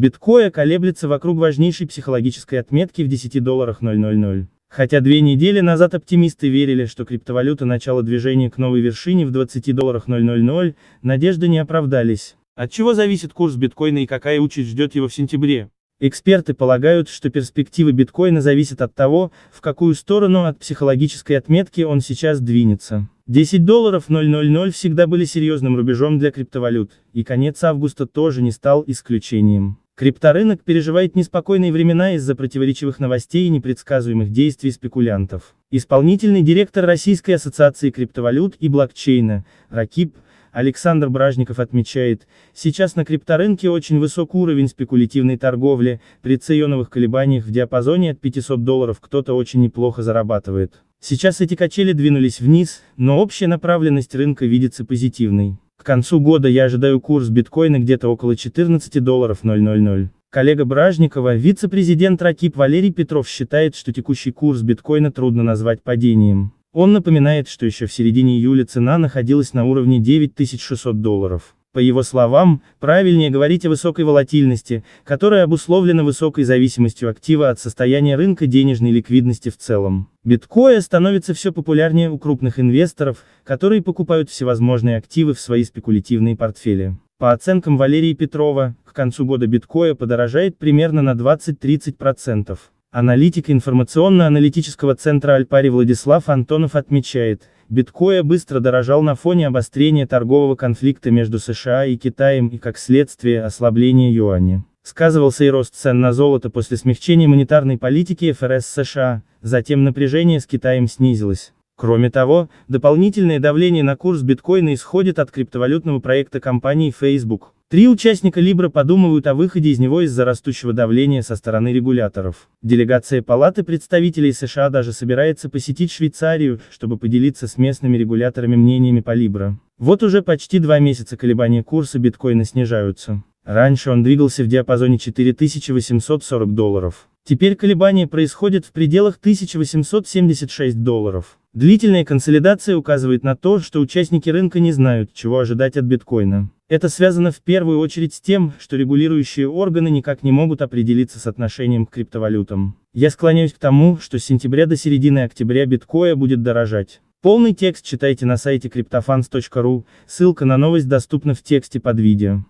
биткоин колеблется вокруг важнейшей психологической отметки в 10 долларах 000. Хотя две недели назад оптимисты верили, что криптовалюта начала движение к новой вершине в 20 долларах 000, надежды не оправдались. От чего зависит курс биткоина и какая участь ждет его в сентябре? Эксперты полагают, что перспективы биткоина зависят от того, в какую сторону от психологической отметки он сейчас двинется. 10 долларов 000 всегда были серьезным рубежом для криптовалют, и конец августа тоже не стал исключением. Крипторынок переживает неспокойные времена из-за противоречивых новостей и непредсказуемых действий спекулянтов. Исполнительный директор Российской ассоциации криптовалют и блокчейна, РАКИП, Александр Бражников отмечает, сейчас на крипторынке очень высок уровень спекулятивной торговли, при ценовых колебаниях в диапазоне от 500 долларов кто-то очень неплохо зарабатывает. Сейчас эти качели двинулись вниз, но общая направленность рынка видится позитивной. К концу года я ожидаю курс биткоина где-то около 14 долларов 000. Коллега Бражникова, вице-президент РАКИП Валерий Петров считает, что текущий курс биткоина трудно назвать падением. Он напоминает, что еще в середине июля цена находилась на уровне 9600 долларов. По его словам, правильнее говорить о высокой волатильности, которая обусловлена высокой зависимостью актива от состояния рынка денежной ликвидности в целом. Биткоин становится все популярнее у крупных инвесторов, которые покупают всевозможные активы в свои спекулятивные портфели. По оценкам Валерии Петрова, к концу года биткоин подорожает примерно на 20-30%. Аналитик информационно-аналитического центра Альпари Владислав Антонов отмечает, биткоин быстро дорожал на фоне обострения торгового конфликта между США и Китаем и, как следствие, ослабления юаня. Сказывался и рост цен на золото после смягчения монетарной политики ФРС США, затем напряжение с Китаем снизилось. Кроме того, дополнительное давление на курс биткоина исходит от криптовалютного проекта компании Facebook. Три участника Либра подумывают о выходе из него из-за растущего давления со стороны регуляторов. Делегация Палаты представителей США даже собирается посетить Швейцарию, чтобы поделиться с местными регуляторами мнениями по Либра. Вот уже почти два месяца колебания курса биткоина снижаются. Раньше он двигался в диапазоне 4840 долларов. Теперь колебания происходят в пределах 1876 долларов. Длительная консолидация указывает на то, что участники рынка не знают, чего ожидать от биткоина. Это связано в первую очередь с тем, что регулирующие органы никак не могут определиться с отношением к криптовалютам. Я склоняюсь к тому, что с сентября до середины октября биткоя будет дорожать. Полный текст читайте на сайте cryptofans.ru, ссылка на новость доступна в тексте под видео.